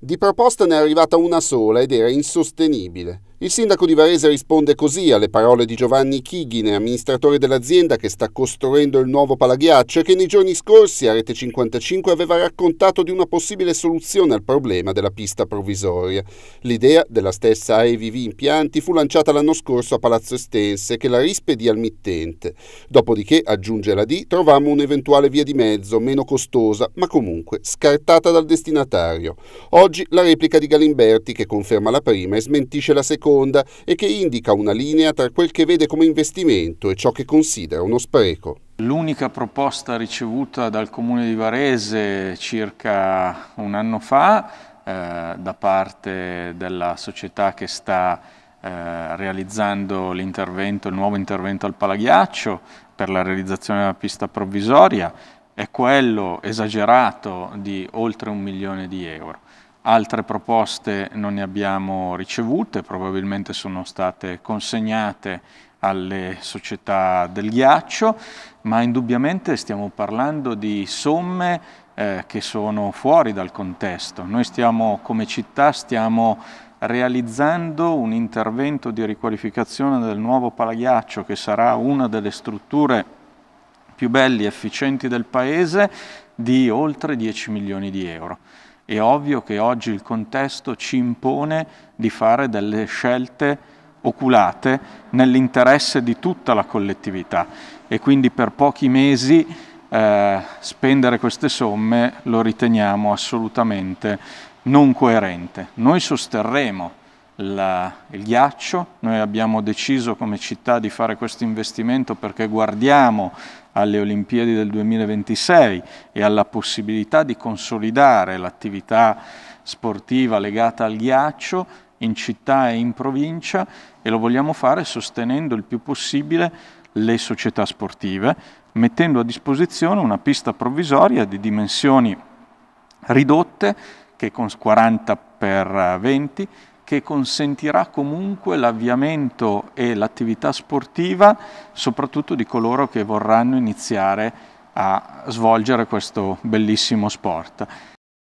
Di proposta ne è arrivata una sola ed era insostenibile. Il sindaco di Varese risponde così alle parole di Giovanni Chighine, amministratore dell'azienda che sta costruendo il nuovo palaghiaccio e che nei giorni scorsi a Rete 55 aveva raccontato di una possibile soluzione al problema della pista provvisoria. L'idea della stessa AEVV Impianti fu lanciata l'anno scorso a Palazzo Estense che la rispedì al mittente. Dopodiché, aggiunge la D, trovammo un'eventuale via di mezzo, meno costosa, ma comunque scartata dal destinatario. Oggi la replica di Galimberti che conferma la prima e smentisce la seconda seconda e che indica una linea tra quel che vede come investimento e ciò che considera uno spreco. L'unica proposta ricevuta dal Comune di Varese circa un anno fa eh, da parte della società che sta eh, realizzando l'intervento, il nuovo intervento al Palaghiaccio per la realizzazione della pista provvisoria è quello esagerato di oltre un milione di euro. Altre proposte non ne abbiamo ricevute, probabilmente sono state consegnate alle società del ghiaccio, ma indubbiamente stiamo parlando di somme eh, che sono fuori dal contesto. Noi stiamo, come città stiamo realizzando un intervento di riqualificazione del nuovo palaghiaccio che sarà una delle strutture più belli e efficienti del paese di oltre 10 milioni di euro. È ovvio che oggi il contesto ci impone di fare delle scelte oculate nell'interesse di tutta la collettività e quindi per pochi mesi eh, spendere queste somme lo riteniamo assolutamente non coerente. Noi sosterremo la, il ghiaccio, noi abbiamo deciso come città di fare questo investimento perché guardiamo alle Olimpiadi del 2026 e alla possibilità di consolidare l'attività sportiva legata al ghiaccio in città e in provincia e lo vogliamo fare sostenendo il più possibile le società sportive, mettendo a disposizione una pista provvisoria di dimensioni ridotte che con 40 x 20 che consentirà comunque l'avviamento e l'attività sportiva soprattutto di coloro che vorranno iniziare a svolgere questo bellissimo sport.